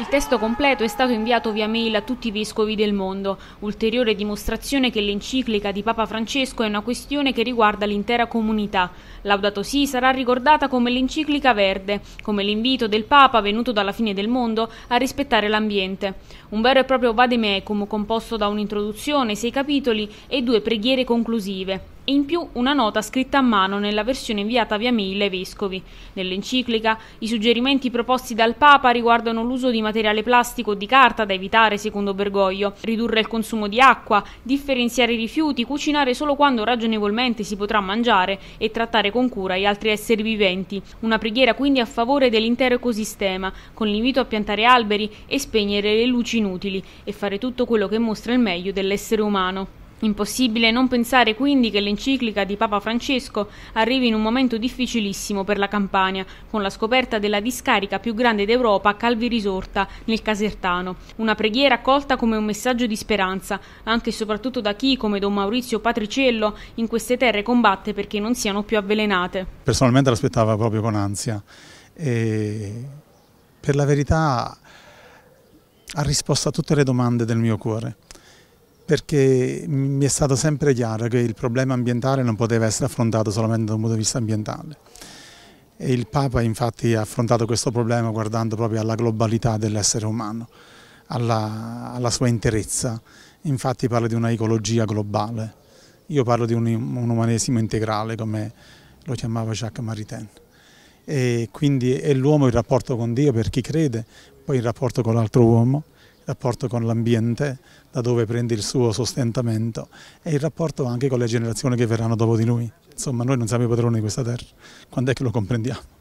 Il testo completo è stato inviato via mail a tutti i vescovi del mondo, ulteriore dimostrazione che l'enciclica di Papa Francesco è una questione che riguarda l'intera comunità. Laudato sì sarà ricordata come l'enciclica verde, come l'invito del Papa venuto dalla fine del mondo a rispettare l'ambiente. Un vero e proprio vademecum composto da un'introduzione, sei capitoli e due preghiere conclusive e in più una nota scritta a mano nella versione inviata via mail ai vescovi. Nell'enciclica i suggerimenti proposti dal Papa riguardano l'uso di materiale plastico o di carta da evitare, secondo Bergoglio, ridurre il consumo di acqua, differenziare i rifiuti, cucinare solo quando ragionevolmente si potrà mangiare e trattare con cura gli altri esseri viventi. Una preghiera quindi a favore dell'intero ecosistema, con l'invito a piantare alberi e spegnere le luci inutili e fare tutto quello che mostra il meglio dell'essere umano. Impossibile non pensare quindi che l'enciclica di Papa Francesco arrivi in un momento difficilissimo per la Campania, con la scoperta della discarica più grande d'Europa, Calvi Risorta, nel Casertano. Una preghiera accolta come un messaggio di speranza, anche e soprattutto da chi, come Don Maurizio Patriciello, in queste terre combatte perché non siano più avvelenate. Personalmente l'aspettava proprio con ansia. E per la verità ha risposto a tutte le domande del mio cuore perché mi è stato sempre chiaro che il problema ambientale non poteva essere affrontato solamente da un punto di vista ambientale. E il Papa infatti ha affrontato questo problema guardando proprio alla globalità dell'essere umano, alla, alla, sua interezza. Infatti parla di una ecologia globale. Io parlo di un, un umanesimo integrale, come lo chiamava Jacques Maritain. E quindi è l'uomo in rapporto con Dio per chi crede, poi in rapporto con l'altro uomo, rapporto con l'ambiente, da dove prende il suo sostentamento e il rapporto anche con le generazioni che verranno dopo di noi. Insomma, noi non siamo i padroni di questa terra, quando è che lo comprendiamo?